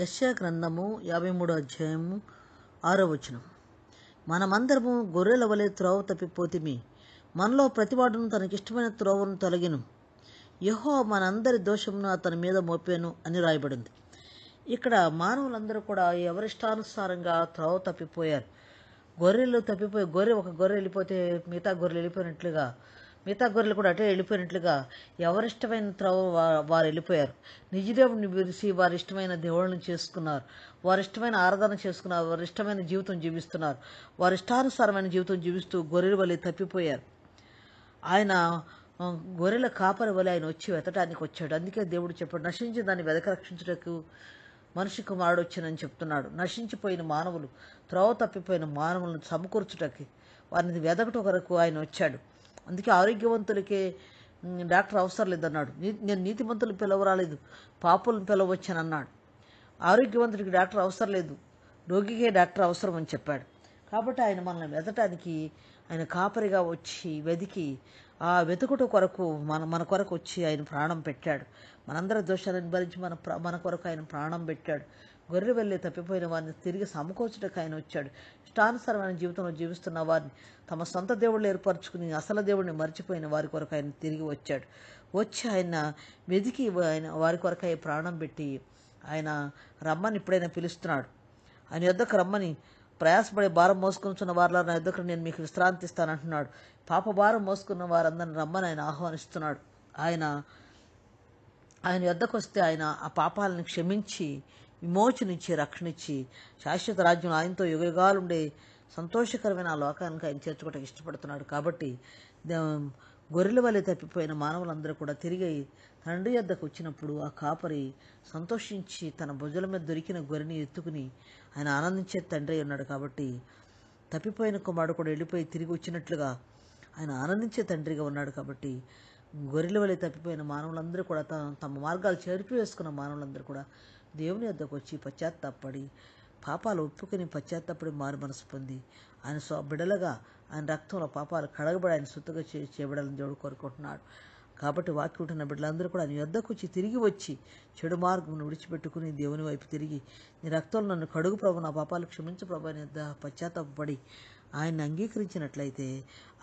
యశ్యా గ్రంథము యాభై మూడో అధ్యాయము ఆరో వచనం మనమందరము గొర్రెల వలె త్రోవ తప్పిపోతిమి మనలో ప్రతివాడును తనకిష్టమైన త్రోవను తొలగిను యహో మనందరి దోషమును అతని మీద మోపాను అని రాయబడింది ఇక్కడ మానవులందరూ కూడా ఎవరిష్టానుసారంగా త్రోవ తప్పిపోయారు గొర్రెలు తప్పిపోయి గొర్రె ఒక గొర్రె వెళ్ళిపోతే మిగతా గొర్రెలు వెళ్ళిపోయినట్లుగా మిగతా గొర్రెలు కూడా అటే వెళ్ళిపోయినట్లుగా ఎవరిష్టమైన త్రవ వారు వెళ్ళిపోయారు నిజదేవుడిని విరిసి వారి ఇష్టమైన దేవుళ్ళని చేసుకున్నారు వారి ఇష్టమైన ఆరాధన చేసుకున్నారు వారి ఇష్టమైన జీవితం జీవిస్తున్నారు వారి ఇష్టానుసారమైన జీవితం జీవిస్తూ గొర్రెల వలె తప్పిపోయారు ఆయన గొర్రెల కాపరి వలె ఆయన వచ్చి వెతటానికి వచ్చాడు అందుకే దేవుడు చెప్పాడు నశించి దాన్ని వెతక రక్షించటకు మనిషి కుమారుడు వచ్చినని చెప్తున్నాడు నశించిపోయిన మానవులు త్రోవ తప్పిపోయిన మానవులను సమకూర్చుటకి వారిని వెదకట కొరకు ఆయన వచ్చాడు అందుకే ఆరోగ్యవంతులకే డాక్టర్ అవసరం లేదన్నాడు నేను నీతిమంతులు పిలవరాలేదు పాపులను పిలవచ్చానన్నాడు ఆరోగ్యవంతుడికి డాక్టర్ అవసరం లేదు రోగికే డాక్టర్ అవసరం అని చెప్పాడు కాబట్టి ఆయన మనల్ని వెతటానికి ఆయన కాపరిగా వచ్చి వెతికి ఆ వెతుకుట కొరకు మన మన కొరకు వచ్చి ఆయన ప్రాణం పెట్టాడు మనందరి దోషాలను భరించి మన మన కొరకు ఆయన ప్రాణం పెట్టాడు గొర్రె వెళ్ళి తప్పిపోయిన వారిని తిరిగి సమకూర్చడానికి ఆయన వచ్చాడు ఇష్టానుసరమైన జీవితంలో జీవిస్తున్న వారిని తమ సొంత దేవుళ్ళు ఏర్పరచుకుని అసలు దేవుడిని మర్చిపోయిన వారి కొరకు ఆయన తిరిగి వచ్చాడు వచ్చి ఆయన వెదికి ఆయన వారి కొరకై ప్రాణం పెట్టి ఆయన రమ్మని ఇప్పుడైనా పిలుస్తున్నాడు ఆయన యుద్ధకు రమ్మని ప్రయాసపడే భారం మోసుకుంటున్న వారిలో నా యుద్ధకు నేను మీకు విశ్రాంతి ఇస్తానంటున్నాడు పాప భారం మోసుకున్న వారందరిని రమ్మని ఆయన ఆహ్వానిస్తున్నాడు ఆయన ఆయన యుద్ధకు వస్తే ఆయన ఆ పాపాలను క్షమించి విమోచనిచ్చి రక్షణిచ్చి శాశ్వత రాజ్యం ఆయనతో యుగయుగాలుండే సంతోషకరమైన ఆ లోకానికి ఆయన చేర్చుకోవటం ఇష్టపడుతున్నాడు కాబట్టి గొర్రెల వల్ల తప్పిపోయిన మానవులందరూ కూడా తిరిగి తండ్రి వద్దకు వచ్చినప్పుడు ఆ కాపరి సంతోషించి తన భుజల మీద దొరికిన గొర్రెని ఎత్తుకుని ఆయన ఆనందించే తండ్రి ఉన్నాడు కాబట్టి తప్పిపోయిన కుమారుడు కూడా వెళ్ళిపోయి తిరిగి వచ్చినట్లుగా ఆయన ఆనందించే తండ్రిగా ఉన్నాడు కాబట్టి గొర్రెల వల్ల తప్పిపోయిన మానవులందరూ కూడా తమ తమ మార్గాలు చేర్పి వేసుకున్న మానవులందరూ కూడా దేవుని వద్దకు వచ్చి పశ్చాత్తాపడి పాపాలు ఒప్పుకుని పశ్చాత్తాపడి మారు మనసు పొంది ఆయన స్వ బిడలగా ఆయన రక్తంలో పాపాలు కడగబడి ఆయన సొత్తుగా చే చేయబడాలని దేవుడు కోరుకుంటున్నాడు కాబట్టి వాకి ఉంటున్న బిడ్డలందరూ కూడా ఆయన వద్దకు వచ్చి తిరిగి వచ్చి చెడు మార్గం విడిచిపెట్టుకుని దేవుని వైపు తిరిగి నీ రక్తంలో నన్ను కడుగు ప్రభు నా పాపాలు క్షమించు ప్రభు అని పశ్చాత్తాపడి ఆయన్ని అంగీకరించినట్లయితే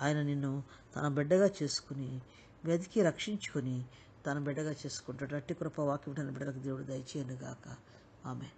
ఆయన నిన్ను తన బిడ్డగా చేసుకుని వెతికి రక్షించుకొని తన బిడ్డగా చేసుకుంటాడు అట్టి కృప వాక్యం తన బిడ్డగా దేవుడు దయచేయనుగాక ఆమె